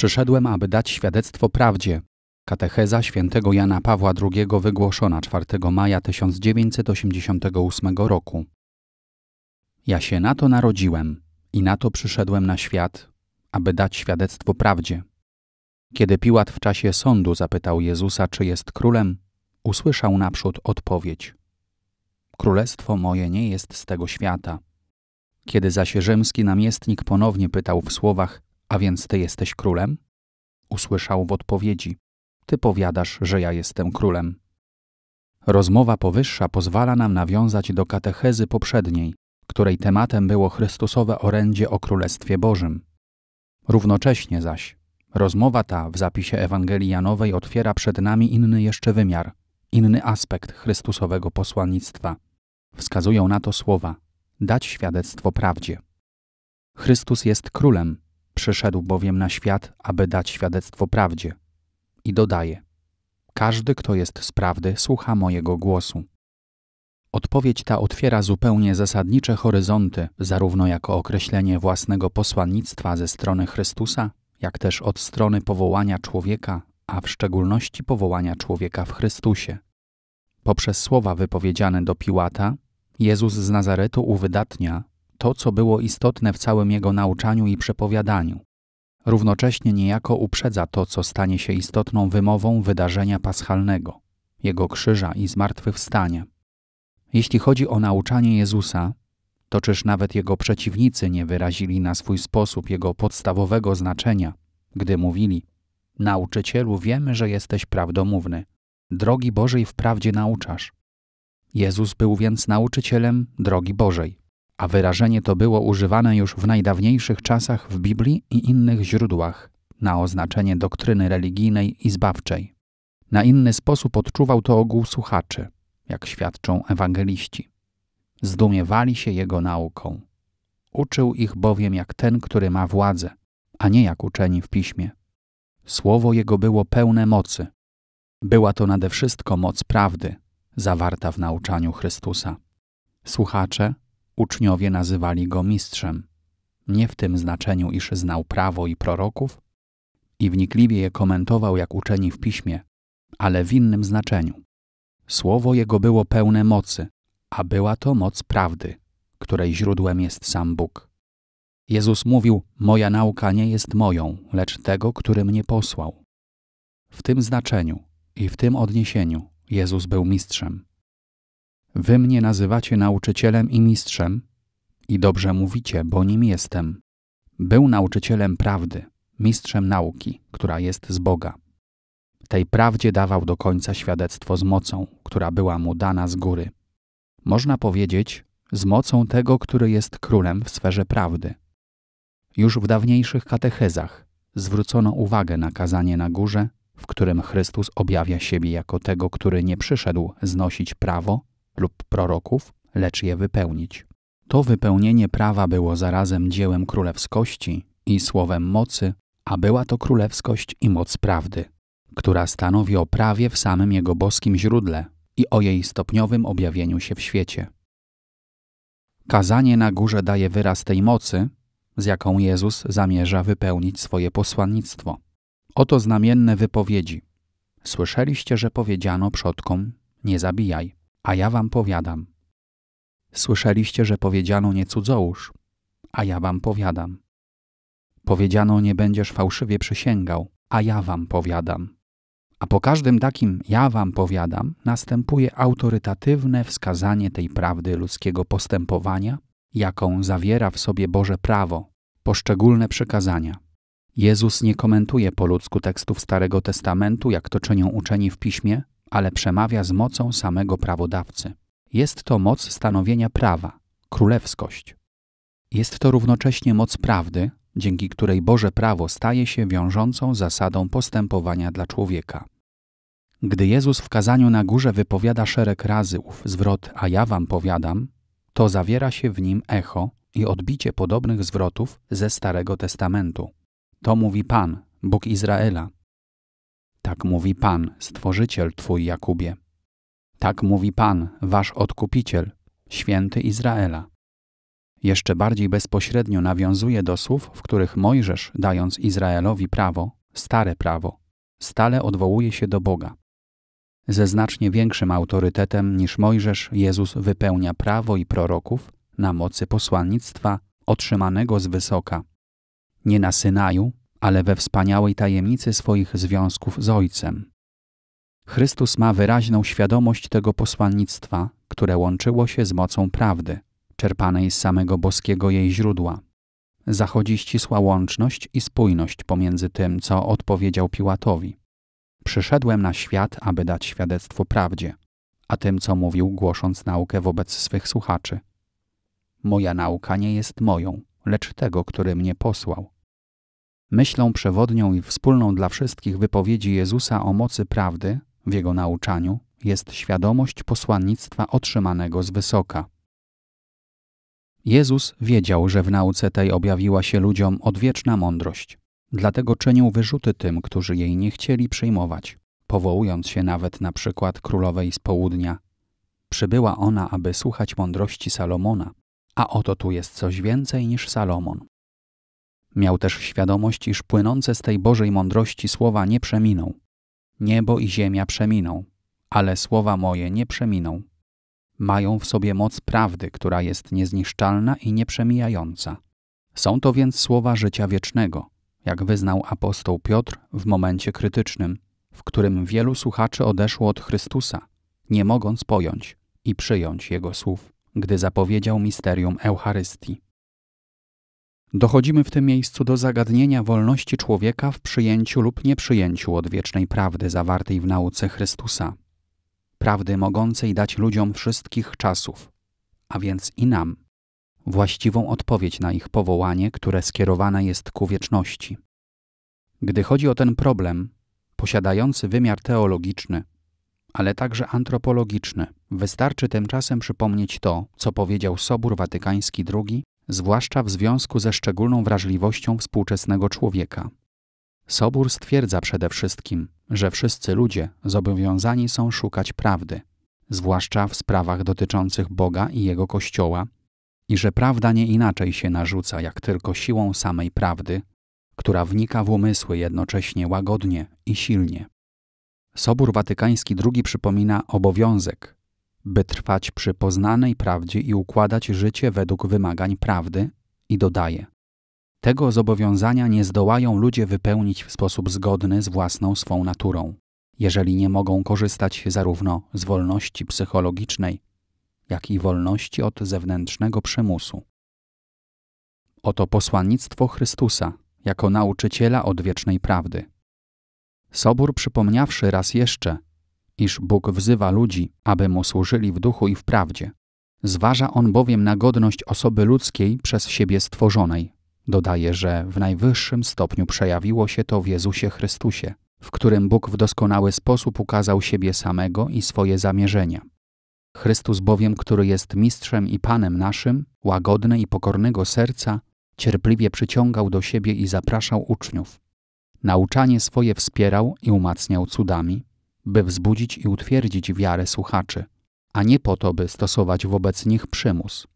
Przyszedłem, aby dać świadectwo prawdzie. Katecheza świętego Jana Pawła II wygłoszona 4 maja 1988 roku. Ja się na to narodziłem i na to przyszedłem na świat, aby dać świadectwo prawdzie. Kiedy Piłat w czasie sądu zapytał Jezusa, czy jest królem, usłyszał naprzód odpowiedź: Królestwo moje nie jest z tego świata. Kiedy zaś rzymski namiestnik ponownie pytał w słowach: a więc ty jesteś królem? Usłyszał w odpowiedzi: Ty powiadasz, że ja jestem królem. Rozmowa powyższa pozwala nam nawiązać do katechezy poprzedniej, której tematem było Chrystusowe orędzie o Królestwie Bożym. Równocześnie zaś, rozmowa ta w zapisie Ewangelii Janowej otwiera przed nami inny jeszcze wymiar, inny aspekt Chrystusowego posłannictwa. Wskazują na to słowa: dać świadectwo prawdzie. Chrystus jest królem, Przyszedł bowiem na świat, aby dać świadectwo prawdzie. I dodaje: Każdy, kto jest z prawdy, słucha mojego głosu. Odpowiedź ta otwiera zupełnie zasadnicze horyzonty, zarówno jako określenie własnego posłannictwa ze strony Chrystusa, jak też od strony powołania człowieka, a w szczególności powołania człowieka w Chrystusie. Poprzez słowa wypowiedziane do Piłata, Jezus z Nazaretu uwydatnia, to, co było istotne w całym jego nauczaniu i przepowiadaniu. Równocześnie niejako uprzedza to, co stanie się istotną wymową wydarzenia paschalnego, jego krzyża i zmartwychwstania. Jeśli chodzi o nauczanie Jezusa, to czyż nawet jego przeciwnicy nie wyrazili na swój sposób jego podstawowego znaczenia, gdy mówili: Nauczycielu, wiemy, że jesteś prawdomówny. Drogi Bożej wprawdzie nauczasz. Jezus był więc nauczycielem drogi Bożej a wyrażenie to było używane już w najdawniejszych czasach w Biblii i innych źródłach na oznaczenie doktryny religijnej i zbawczej. Na inny sposób odczuwał to ogół słuchaczy, jak świadczą ewangeliści. Zdumiewali się jego nauką. Uczył ich bowiem jak ten, który ma władzę, a nie jak uczeni w piśmie. Słowo jego było pełne mocy. Była to nade wszystko moc prawdy, zawarta w nauczaniu Chrystusa. Słuchacze, Uczniowie nazywali go mistrzem. Nie w tym znaczeniu, iż znał prawo i proroków i wnikliwie je komentował jak uczeni w piśmie, ale w innym znaczeniu. Słowo jego było pełne mocy, a była to moc prawdy, której źródłem jest sam Bóg. Jezus mówił: Moja nauka nie jest moją, lecz tego, który mnie posłał. W tym znaczeniu i w tym odniesieniu Jezus był mistrzem. Wy mnie nazywacie nauczycielem i mistrzem, i dobrze mówicie, bo nim jestem. Był nauczycielem prawdy, mistrzem nauki, która jest z Boga. Tej prawdzie dawał do końca świadectwo z mocą, która była mu dana z góry. Można powiedzieć, z mocą tego, który jest królem w sferze prawdy. Już w dawniejszych katechezach zwrócono uwagę na kazanie na górze, w którym Chrystus objawia siebie jako tego, który nie przyszedł znosić prawo, lub proroków, lecz je wypełnić. To wypełnienie prawa było zarazem dziełem królewskości i słowem mocy, a była to królewskość i moc prawdy, która stanowi o prawie w samym jego boskim źródle i o jej stopniowym objawieniu się w świecie. Kazanie na górze daje wyraz tej mocy, z jaką Jezus zamierza wypełnić swoje posłannictwo. Oto znamienne wypowiedzi. Słyszeliście, że powiedziano przodkom: Nie zabijaj a ja wam powiadam. Słyszeliście, że powiedziano nie cudzołóż, a ja wam powiadam. Powiedziano nie będziesz fałszywie przysięgał, a ja wam powiadam. A po każdym takim ja wam powiadam następuje autorytatywne wskazanie tej prawdy ludzkiego postępowania, jaką zawiera w sobie Boże prawo, poszczególne przykazania. Jezus nie komentuje po ludzku tekstów Starego Testamentu, jak to czynią uczeni w piśmie, ale przemawia z mocą samego prawodawcy. Jest to moc stanowienia prawa, królewskość. Jest to równocześnie moc prawdy, dzięki której Boże prawo staje się wiążącą zasadą postępowania dla człowieka. Gdy Jezus w kazaniu na górze wypowiada szereg razy ów zwrot, a ja wam powiadam, to zawiera się w nim echo i odbicie podobnych zwrotów ze Starego Testamentu. To mówi Pan, Bóg Izraela, tak mówi Pan, Stworzyciel Twój Jakubie. Tak mówi Pan, Wasz Odkupiciel, Święty Izraela. Jeszcze bardziej bezpośrednio nawiązuje do słów, w których Mojżesz, dając Izraelowi prawo, stare prawo, stale odwołuje się do Boga. Ze znacznie większym autorytetem niż Mojżesz, Jezus wypełnia prawo i proroków na mocy posłannictwa otrzymanego z wysoka. Nie na Synaju, ale we wspaniałej tajemnicy swoich związków z Ojcem. Chrystus ma wyraźną świadomość tego posłannictwa, które łączyło się z mocą prawdy, czerpanej z samego boskiego jej źródła. Zachodzi ścisła łączność i spójność pomiędzy tym, co odpowiedział Piłatowi. Przyszedłem na świat, aby dać świadectwo prawdzie, a tym, co mówił, głosząc naukę wobec swych słuchaczy. Moja nauka nie jest moją, lecz tego, który mnie posłał myślą przewodnią i wspólną dla wszystkich wypowiedzi Jezusa o mocy prawdy w jego nauczaniu jest świadomość posłannictwa otrzymanego z wysoka. Jezus wiedział, że w nauce tej objawiła się ludziom odwieczna mądrość, dlatego czynił wyrzuty tym, którzy jej nie chcieli przyjmować, powołując się nawet na przykład królowej z południa. Przybyła ona, aby słuchać mądrości Salomona, a oto tu jest coś więcej niż Salomon. Miał też świadomość, iż płynące z tej Bożej mądrości słowa nie przeminą. Niebo i ziemia przeminą, ale słowa moje nie przeminą. Mają w sobie moc prawdy, która jest niezniszczalna i nieprzemijająca. Są to więc słowa życia wiecznego, jak wyznał apostoł Piotr w momencie krytycznym, w którym wielu słuchaczy odeszło od Chrystusa, nie mogąc pojąć i przyjąć Jego słów, gdy zapowiedział misterium Eucharystii. Dochodzimy w tym miejscu do zagadnienia wolności człowieka w przyjęciu lub nieprzyjęciu odwiecznej prawdy zawartej w nauce Chrystusa. Prawdy mogącej dać ludziom wszystkich czasów, a więc i nam, właściwą odpowiedź na ich powołanie, które skierowane jest ku wieczności. Gdy chodzi o ten problem, posiadający wymiar teologiczny, ale także antropologiczny, wystarczy tymczasem przypomnieć to, co powiedział Sobór Watykański II zwłaszcza w związku ze szczególną wrażliwością współczesnego człowieka. Sobór stwierdza przede wszystkim, że wszyscy ludzie zobowiązani są szukać prawdy, zwłaszcza w sprawach dotyczących Boga i jego Kościoła, i że prawda nie inaczej się narzuca, jak tylko siłą samej prawdy, która wnika w umysły jednocześnie łagodnie i silnie. Sobór Watykański II przypomina obowiązek, by trwać przy poznanej prawdzie i układać życie według wymagań prawdy, i dodaje: Tego zobowiązania nie zdołają ludzie wypełnić w sposób zgodny z własną swą naturą, jeżeli nie mogą korzystać zarówno z wolności psychologicznej, jak i wolności od zewnętrznego przymusu. Oto posłannictwo Chrystusa jako nauczyciela odwiecznej prawdy. Sobór przypomniawszy raz jeszcze, iż Bóg wzywa ludzi, aby mu służyli w duchu i w prawdzie. Zważa on bowiem na godność osoby ludzkiej przez siebie stworzonej. Dodaje, że w najwyższym stopniu przejawiło się to w Jezusie Chrystusie, w którym Bóg w doskonały sposób ukazał siebie samego i swoje zamierzenia. Chrystus bowiem, który jest mistrzem i panem naszym, łagodny i pokornego serca, cierpliwie przyciągał do siebie i zapraszał uczniów. Nauczanie swoje wspierał i umacniał cudami, by wzbudzić i utwierdzić wiarę słuchaczy, a nie po to, by stosować wobec nich przymus.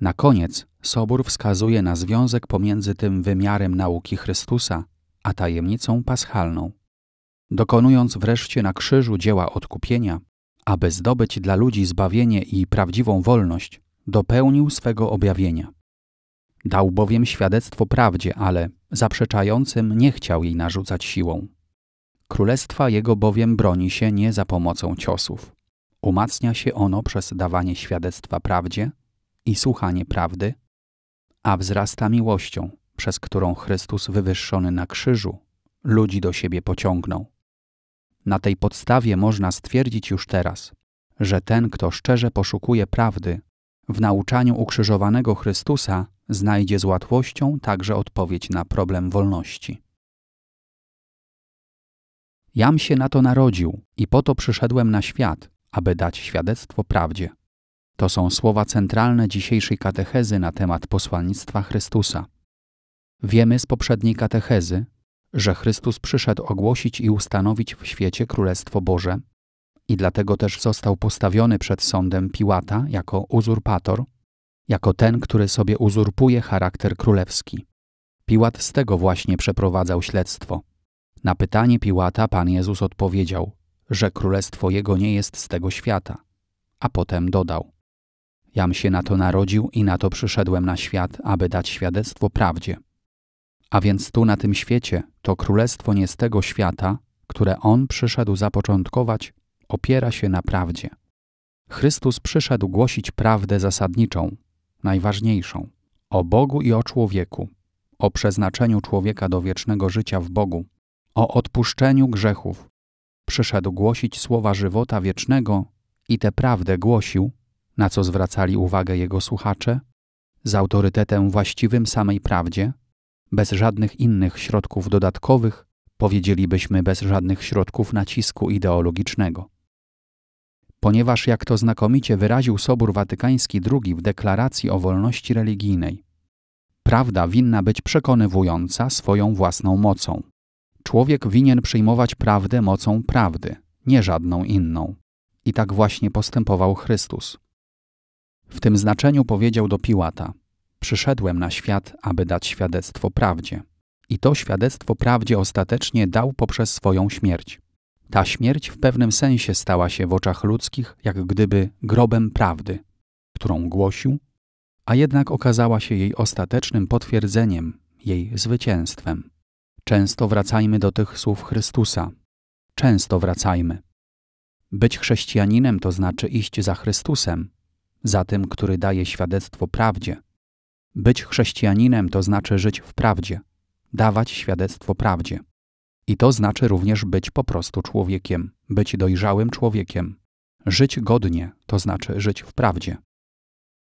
Na koniec Sobór wskazuje na związek pomiędzy tym wymiarem nauki Chrystusa a tajemnicą paschalną. Dokonując wreszcie na krzyżu dzieła odkupienia, aby zdobyć dla ludzi zbawienie i prawdziwą wolność, dopełnił swego objawienia. Dał bowiem świadectwo prawdzie, ale zaprzeczającym nie chciał jej narzucać siłą. Królestwa jego bowiem broni się nie za pomocą ciosów. Umacnia się ono przez dawanie świadectwa prawdzie i słuchanie prawdy, a wzrasta miłością, przez którą Chrystus wywyższony na krzyżu ludzi do siebie pociągnął. Na tej podstawie można stwierdzić już teraz, że ten, kto szczerze poszukuje prawdy, w nauczaniu ukrzyżowanego Chrystusa znajdzie z łatwością także odpowiedź na problem wolności. Jam się na to narodził i po to przyszedłem na świat, aby dać świadectwo prawdzie. To są słowa centralne dzisiejszej katechezy na temat posłannictwa Chrystusa. Wiemy z poprzedniej katechezy, że Chrystus przyszedł ogłosić i ustanowić w świecie Królestwo Boże i dlatego też został postawiony przed sądem Piłata jako uzurpator, jako ten, który sobie uzurpuje charakter królewski. Piłat z tego właśnie przeprowadzał śledztwo. Na pytanie Piłata Pan Jezus odpowiedział, że królestwo jego nie jest z tego świata, a potem dodał: Jam się na to narodził i na to przyszedłem na świat, aby dać świadectwo prawdzie. A więc tu na tym świecie to królestwo nie z tego świata, które on przyszedł zapoczątkować, opiera się na prawdzie. Chrystus przyszedł głosić prawdę zasadniczą, najważniejszą, o Bogu i o człowieku, o przeznaczeniu człowieka do wiecznego życia w Bogu o odpuszczeniu grzechów. Przyszedł głosić słowa żywota wiecznego i tę prawdę głosił, na co zwracali uwagę jego słuchacze, z autorytetem właściwym samej prawdzie, bez żadnych innych środków dodatkowych, powiedzielibyśmy bez żadnych środków nacisku ideologicznego. Ponieważ, jak to znakomicie wyraził Sobór Watykański II w deklaracji o wolności religijnej, prawda winna być przekonywująca swoją własną mocą. Człowiek winien przyjmować prawdę mocą prawdy, nie żadną inną. I tak właśnie postępował Chrystus. W tym znaczeniu powiedział do Piłata: Przyszedłem na świat, aby dać świadectwo prawdzie. I to świadectwo prawdzie ostatecznie dał poprzez swoją śmierć. Ta śmierć w pewnym sensie stała się w oczach ludzkich jak gdyby grobem prawdy, którą głosił, a jednak okazała się jej ostatecznym potwierdzeniem, jej zwycięstwem. Często wracajmy do tych słów Chrystusa. Często wracajmy. Być chrześcijaninem to znaczy iść za Chrystusem, za tym, który daje świadectwo prawdzie. Być chrześcijaninem to znaczy żyć w prawdzie, dawać świadectwo prawdzie. I to znaczy również być po prostu człowiekiem, być dojrzałym człowiekiem. Żyć godnie, to znaczy żyć w prawdzie.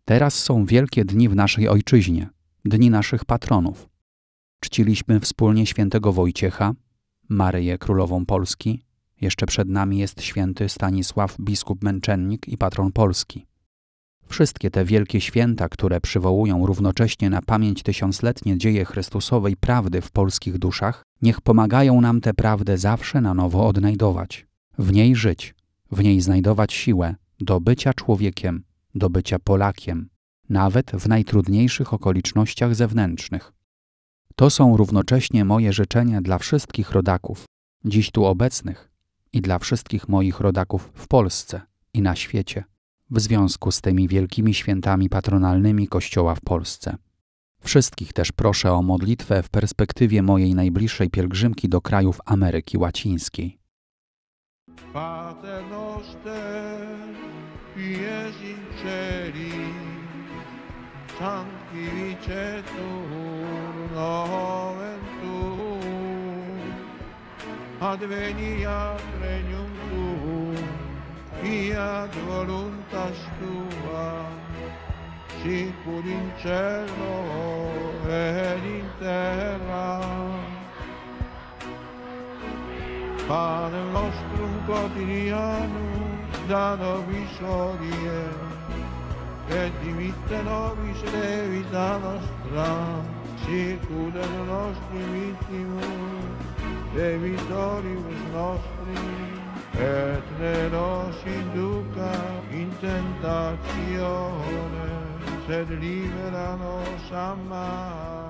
Teraz są wielkie dni w naszej ojczyźnie, dni naszych patronów. Czciliśmy wspólnie świętego Wojciecha, Maryję Królową Polski, jeszcze przed nami jest święty Stanisław, biskup męczennik i patron Polski. Wszystkie te wielkie święta, które przywołują równocześnie na pamięć tysiącletnie dzieje Chrystusowej prawdy w polskich duszach, niech pomagają nam tę prawdę zawsze na nowo odnajdować, w niej żyć, w niej znajdować siłę do bycia człowiekiem, do bycia Polakiem, nawet w najtrudniejszych okolicznościach zewnętrznych. To są równocześnie moje życzenia dla wszystkich rodaków, dziś tu obecnych i dla wszystkich moich rodaków w Polsce i na świecie, w związku z tymi wielkimi świętami patronalnymi Kościoła w Polsce. Wszystkich też proszę o modlitwę w perspektywie mojej najbliższej pielgrzymki do krajów Ameryki Łacińskiej. Pater noventum adveniat regnum tuum fiat voluntas tua sicur in cielo ed in terra Panem nostrum quotidianum da nobis odie, et dimitte nobis levita nostra, circudano nostri vittimi, e vittoribus nostri, te lo nos induca in tentazione, se libera non nos mai.